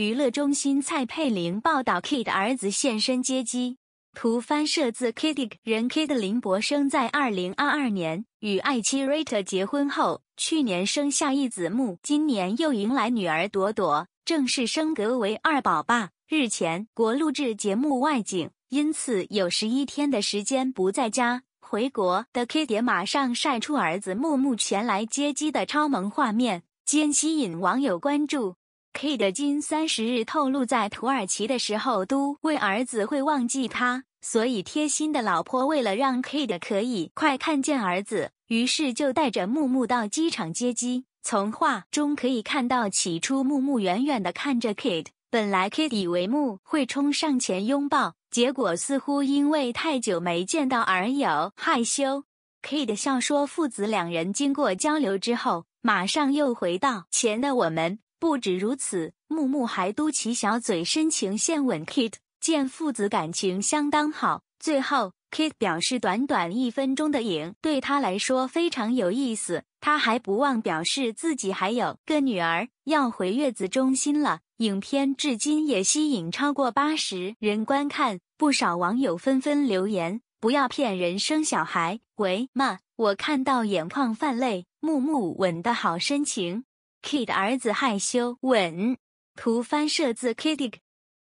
娱乐中心蔡佩玲报道：K 的儿子现身接机。图翻摄自 K Dick。人 K 的林柏生在二零二二年与爱妻 Rita 结婚后，去年生下一子木，今年又迎来女儿朵朵，正式升格为二宝爸。日前，国录制节目外景，因此有十一天的时间不在家。回国的 K 爹马上晒出儿子木木前来接机的超萌画面，间吸引网友关注。K 的金三十日透露，在土耳其的时候都为儿子会忘记他，所以贴心的老婆为了让 K 的可以快看见儿子，于是就带着木木到机场接机。从画中可以看到，起初木木远远地看着 K 的，本来 K 以为木会冲上前拥抱，结果似乎因为太久没见到而有害羞。K 的笑说，父子两人经过交流之后，马上又回到前的我们。不止如此，木木还嘟起小嘴深情献吻。Kit 见父子感情相当好，最后 Kit 表示短短一分钟的影对他来说非常有意思。他还不忘表示自己还有个女儿要回月子中心了。影片至今也吸引超过八十人观看，不少网友纷纷留言：“不要骗人生小孩，喂嘛我看到眼眶泛泪？”木木吻的好深情。Kid 儿子害羞，吻。图翻摄自 Kidig。